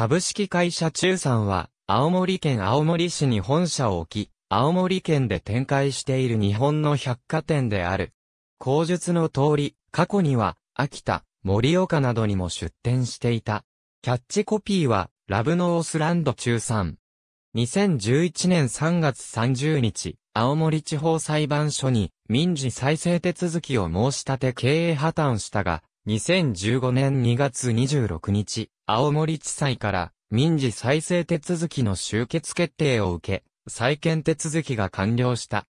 株式会社中産は、青森県青森市に本社を置き、青森県で展開している日本の百貨店である。口述の通り、過去には、秋田、盛岡などにも出店していた。キャッチコピーは、ラブノースランド中産。2011年3月30日、青森地方裁判所に民事再生手続きを申し立て経営破綻したが、2015年2月26日、青森地裁から民事再生手続きの終結決定を受け、再建手続きが完了した。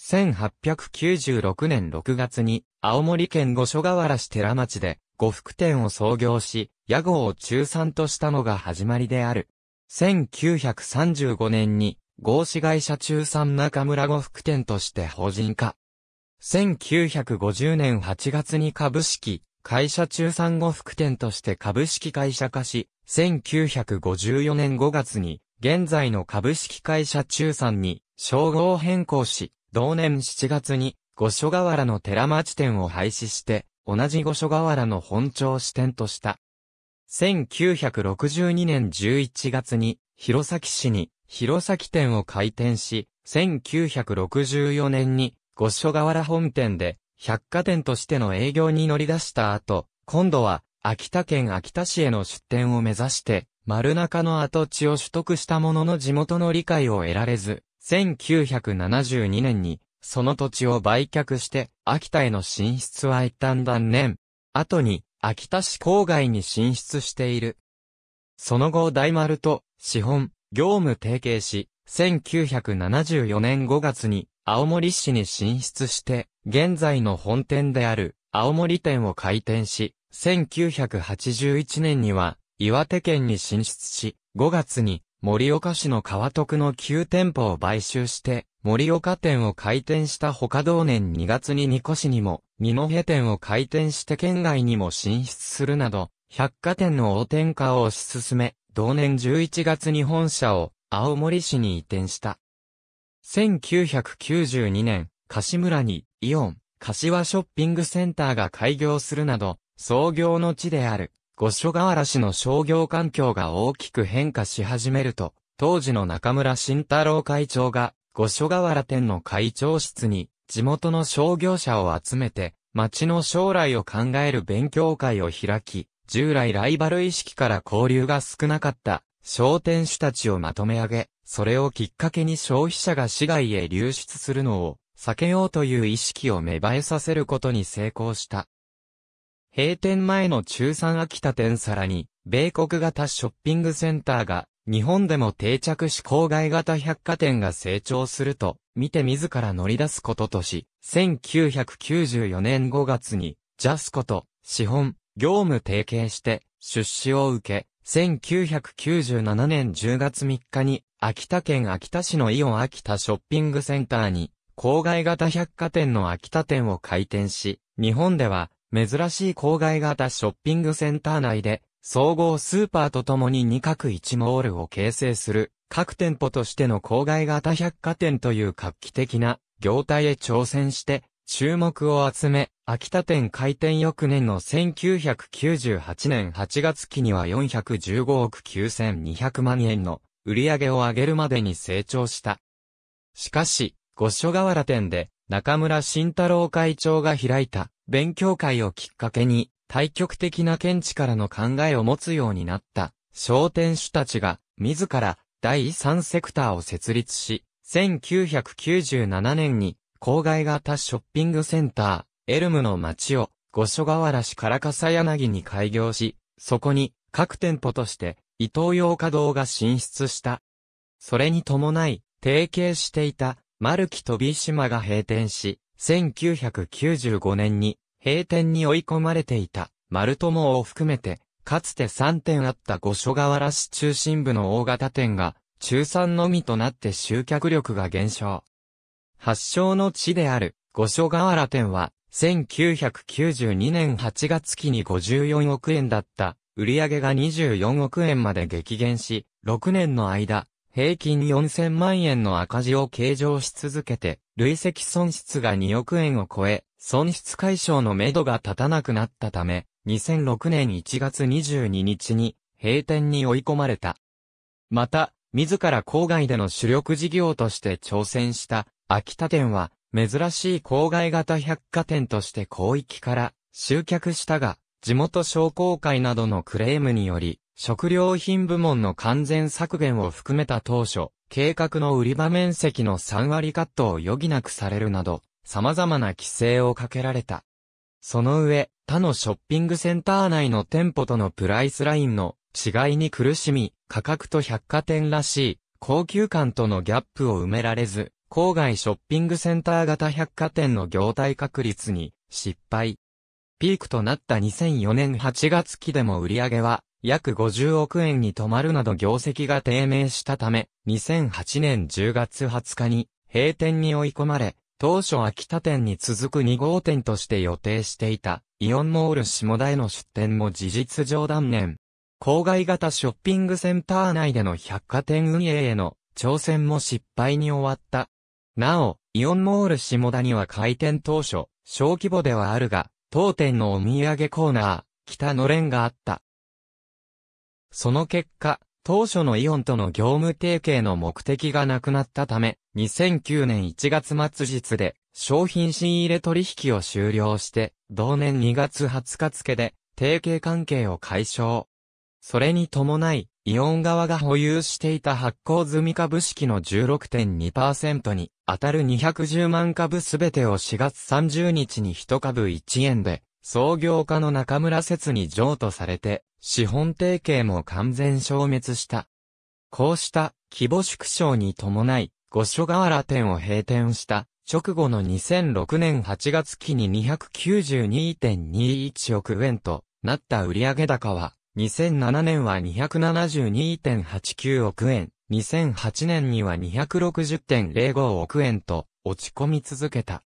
1896年6月に、青森県五所川原市寺町で、呉服店を創業し、屋号を中産としたのが始まりである。1935年に、合資会社中産中村呉服店として法人化。1950年8月に株式、会社中産後副店として株式会社化し、1954年5月に、現在の株式会社中産に、称号変更し、同年7月に、五所川原の寺町店を廃止して、同じ五所川原の本町支店とした。1962年11月に、弘前市に、弘前店を開店し、1964年に、五所川原本店で、百貨店としての営業に乗り出した後、今度は、秋田県秋田市への出店を目指して、丸中の跡地を取得したものの地元の理解を得られず、1972年に、その土地を売却して、秋田への進出は一旦断念。後に、秋田市郊外に進出している。その後大丸と資本、業務提携し、1974年5月に青森市に進出して、現在の本店である青森店を開店し、1981年には岩手県に進出し、5月に盛岡市の川徳の9店舗を買収して、盛岡店を開店した他同年2月に二越にも、二戸店を開店して県外にも進出するなど、百貨店の大店化を推し進め、同年11月に本社を青森市に移転した。1992年、柏村にイオン、柏ショッピングセンターが開業するなど、創業の地である、五所川原市の商業環境が大きく変化し始めると、当時の中村慎太郎会長が、五所川原店の会長室に、地元の商業者を集めて、町の将来を考える勉強会を開き、従来ライバル意識から交流が少なかった、商店主たちをまとめ上げ、それをきっかけに消費者が市外へ流出するのを避けようという意識を芽生えさせることに成功した。閉店前の中産秋田店さらに、米国型ショッピングセンターが日本でも定着し郊外型百貨店が成長すると、見て自ら乗り出すこととし、1994年5月に、ジャスコと資本、業務提携して、出資を受け、1997年10月3日に、秋田県秋田市のイオン秋田ショッピングセンターに、郊外型百貨店の秋田店を開店し、日本では、珍しい郊外型ショッピングセンター内で、総合スーパーとともに2角1モールを形成する、各店舗としての郊外型百貨店という画期的な業態へ挑戦して、注目を集め、秋田店開店翌年の1998年8月期には415億9200万円の売り上げを上げるまでに成長した。しかし、五所川原店で中村慎太郎会長が開いた勉強会をきっかけに、対極的な見地からの考えを持つようになった商店主たちが自ら第三セクターを設立し、1997年に郊外型ショッピングセンター、エルムの街を五所川原市から笠柳に開業し、そこに各店舗として伊東洋華ー堂が進出した。それに伴い、提携していた、丸木飛島が閉店し、1995年に、閉店に追い込まれていた、丸友を含めて、かつて3店あった五所川原市中心部の大型店が、中3のみとなって集客力が減少。発祥の地である、五所川原店は、1992年8月期に54億円だった、売上が24億円まで激減し、6年の間、平均4000万円の赤字を計上し続けて、累積損失が2億円を超え、損失解消の目処が立たなくなったため、2006年1月22日に閉店に追い込まれた。また、自ら郊外での主力事業として挑戦した秋田店は、珍しい郊外型百貨店として広域から集客したが、地元商工会などのクレームにより、食料品部門の完全削減を含めた当初、計画の売り場面積の3割カットを余儀なくされるなど、様々な規制をかけられた。その上、他のショッピングセンター内の店舗とのプライスラインの違いに苦しみ、価格と百貨店らしい高級感とのギャップを埋められず、郊外ショッピングセンター型百貨店の業態確立に失敗。ピークとなった2004年8月期でも売上は約50億円に止まるなど業績が低迷したため、2008年10月20日に閉店に追い込まれ、当初秋田店に続く2号店として予定していたイオンモール下田への出店も事実上断念。郊外型ショッピングセンター内での百貨店運営への挑戦も失敗に終わった。なお、イオンモール下田には開店当初、小規模ではあるが、当店のお土産コーナー、北のれんがあった。その結果、当初のイオンとの業務提携の目的がなくなったため、2009年1月末日で商品新入れ取引を終了して、同年2月20日付で提携関係を解消。それに伴い、イオン側が保有していた発行済み株式の16.2%に当たる210万株すべてを4月30日に1株1円で創業家の中村説に譲渡されて資本提携も完全消滅した。こうした規模縮小に伴い五所川原店を閉店した直後の2006年8月期に292.21億円となった売上高は2007年は272.89億円、2008年には260.05億円と落ち込み続けた。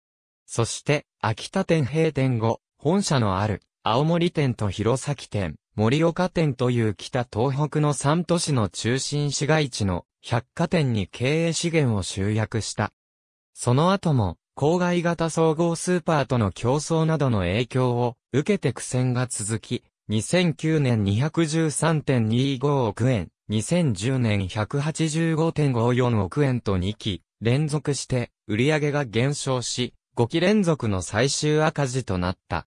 そして、秋田店閉店後、本社のある青森店と弘前店、森岡店という北東北の3都市の中心市街地の百貨店に経営資源を集約した。その後も、郊外型総合スーパーとの競争などの影響を受けて苦戦が続き、2009年213.25億円、2010年185.54億円と2期連続して売上が減少し、5期連続の最終赤字となった。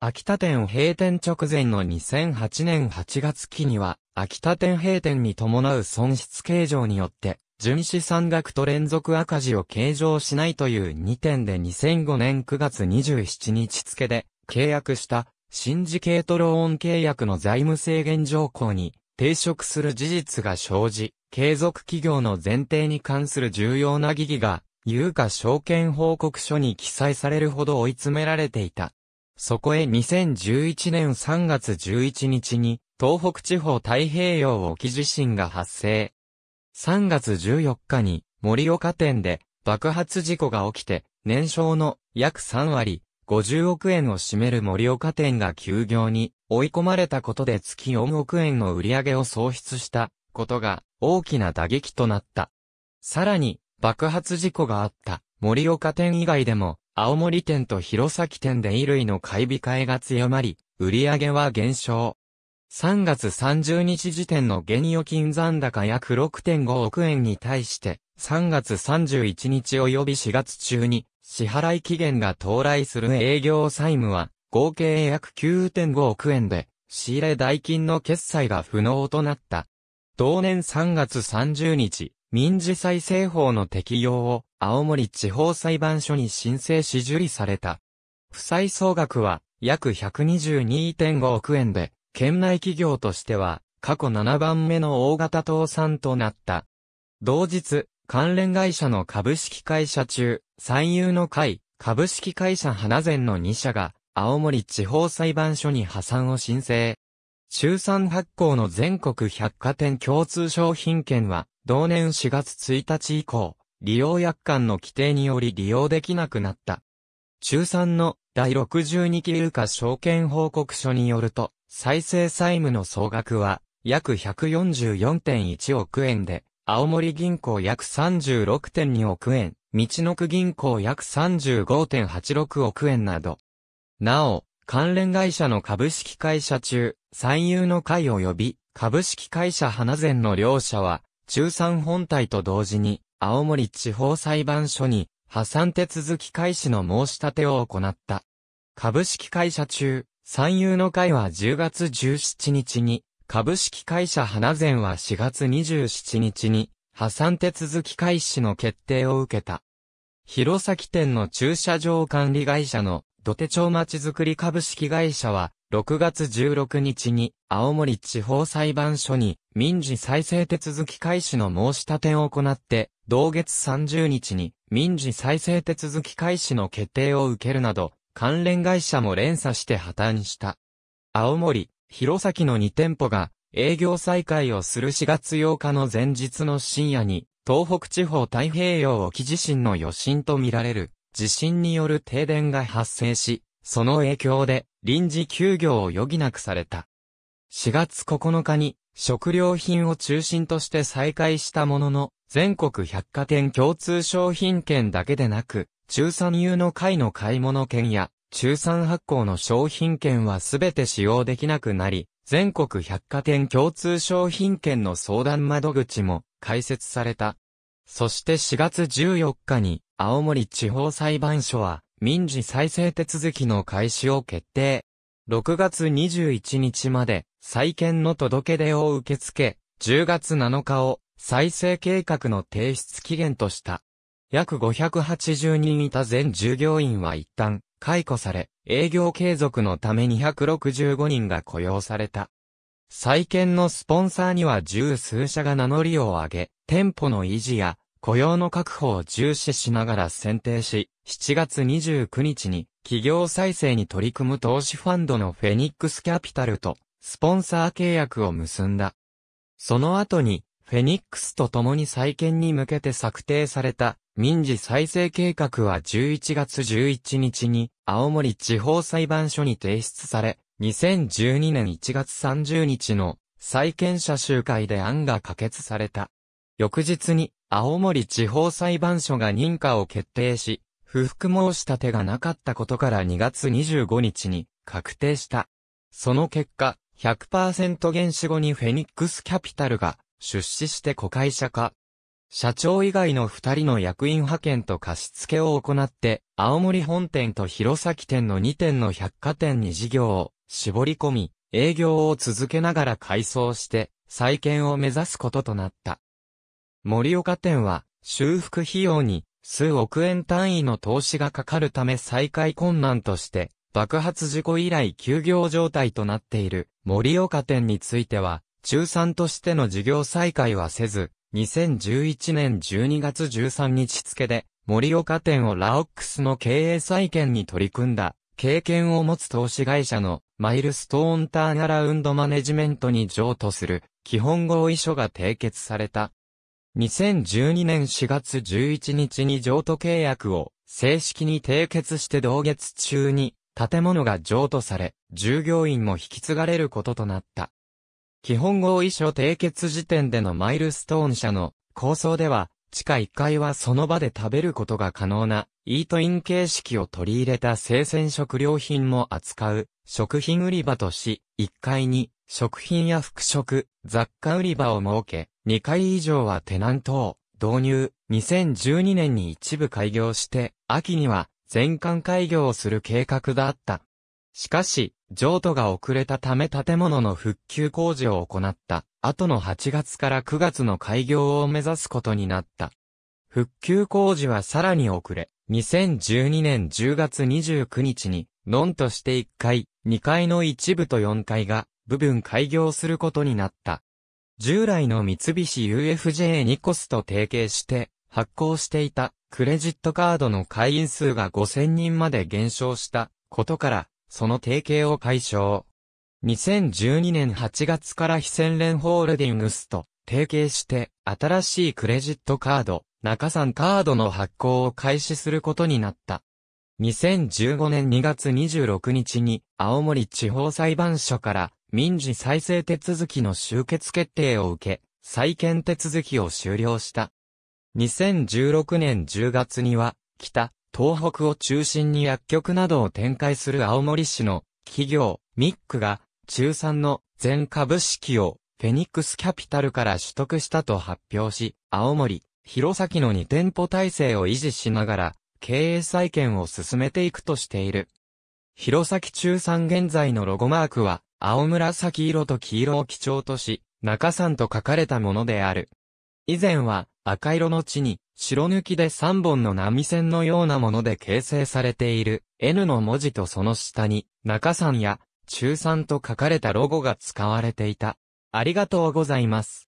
秋田店閉店直前の2008年8月期には、秋田店閉店に伴う損失計上によって、純資産額と連続赤字を計上しないという2点で2005年9月27日付で契約したシンジケートローン契約の財務制限条項に抵触する事実が生じ、継続企業の前提に関する重要な疑義が、有価証券報告書に記載されるほど追い詰められていた。そこへ2011年3月11日に、東北地方太平洋沖地震が発生。3月14日に、森岡店で爆発事故が起きて、年焼の約3割、50億円を占める盛岡店が休業に追い込まれたことで月4億円の売り上げを創出したことが大きな打撃となった。さらに爆発事故があった盛岡店以外でも青森店と弘前店で衣類の買い控えが強まり、売上は減少。3月30日時点の現預金残高約6.5億円に対して、3月31日及び4月中に支払い期限が到来する営業債務は合計約9.5億円で仕入れ代金の決済が不能となった。同年3月30日、民事再生法の適用を青森地方裁判所に申請し受理された。負債総額は約122.5億円で、県内企業としては過去7番目の大型倒産となった。同日、関連会社の株式会社中、三友の会、株式会社花禅の2社が、青森地方裁判所に破産を申請。中産発行の全国百貨店共通商品券は、同年4月1日以降、利用約款の規定により利用できなくなった。中産の第62期有価証券報告書によると、再生債務の総額は約144.1億円で、青森銀行約36.2億円、道のく銀行約35.86億円など。なお、関連会社の株式会社中、三遊の会及び、株式会社花膳の両社は、中産本体と同時に、青森地方裁判所に、破産手続き開始の申し立てを行った。株式会社中、三遊の会は10月17日に、株式会社花膳は4月27日に、破産手続き開始の決定を受けた。弘前店の駐車場管理会社の土手町まちづくり株式会社は、6月16日に青森地方裁判所に民事再生手続き開始の申し立てを行って、同月30日に民事再生手続き開始の決定を受けるなど、関連会社も連鎖して破綻した。青森、弘前の2店舗が営業再開をする4月8日の前日の深夜に、東北地方太平洋沖地震の余震とみられる地震による停電が発生し、その影響で臨時休業を余儀なくされた。4月9日に食料品を中心として再開したものの、全国百貨店共通商品券だけでなく、中産油の会の買い物券や中産発行の商品券はすべて使用できなくなり、全国百貨店共通商品券の相談窓口も開設された。そして4月14日に、青森地方裁判所は、民事再生手続きの開始を決定。6月21日まで、再建の届け出を受け付け、10月7日を、再生計画の提出期限とした。約580人いた全従業員は一旦、解雇され、営業継続のため265人が雇用された。再建のスポンサーには十数社が名乗りを上げ、店舗の維持や雇用の確保を重視しながら選定し、7月29日に企業再生に取り組む投資ファンドのフェニックスキャピタルとスポンサー契約を結んだ。その後に、フェニックスと共に再建に向けて策定された民事再生計画は11月11日に青森地方裁判所に提出され、2012年1月30日の再建者集会で案が可決された。翌日に青森地方裁判所が認可を決定し、不服申し立てがなかったことから2月25日に確定した。その結果、100%原子後にフェニックスキャピタルが出資して子会社化、社長以外の二人の役員派遣と貸付を行って、青森本店と弘前店の2店の百貨店に事業を絞り込み、営業を続けながら改装して、再建を目指すこととなった。森岡店は、修復費用に数億円単位の投資がかかるため再開困難として、爆発事故以来休業状態となっている森岡店については、中産としての事業再開はせず、2011年12月13日付で、森岡店をラオックスの経営再建に取り組んだ、経験を持つ投資会社のマイルストーンターナアラウンドマネジメントに譲渡する基本合意書が締結された。2012年4月11日に譲渡契約を正式に締結して同月中に建物が譲渡され、従業員も引き継がれることとなった。基本合意書締結時点でのマイルストーン社の構想では、地下1階はその場で食べることが可能な、イートイン形式を取り入れた生鮮食料品も扱う、食品売り場とし、1階に、食品や服飾、雑貨売り場を設け、2階以上はテナントを導入、2012年に一部開業して、秋には全館開業をする計画だった。しかし、譲渡が遅れたため建物の復旧工事を行った、後の8月から9月の開業を目指すことになった。復旧工事はさらに遅れ、2012年10月29日に、ノンとして1階、2階の一部と4階が、部分開業することになった。従来の三菱 UFJ ニコスと提携して、発行していたクレジットカードの会員数が5000人まで減少したことから、その提携を解消。2012年8月から非戦連ホールディングスと提携して、新しいクレジットカード、中山カードの発行を開始することになった。2015年2月26日に、青森地方裁判所から民事再生手続きの終結決定を受け、再建手続きを終了した。2016年10月には、北東北を中心に薬局などを展開する青森市の企業、ミックが、中3の全株式をフェニックスキャピタルから取得したと発表し、青森、弘前の2店舗体制を維持しながら、経営再建を進めていくとしている。弘前中3現在のロゴマークは、青紫色と黄色を基調とし、中山と書かれたものである。以前は、赤色の地に、白抜きで3本の波線のようなもので形成されている N の文字とその下に中山や中山と書かれたロゴが使われていた。ありがとうございます。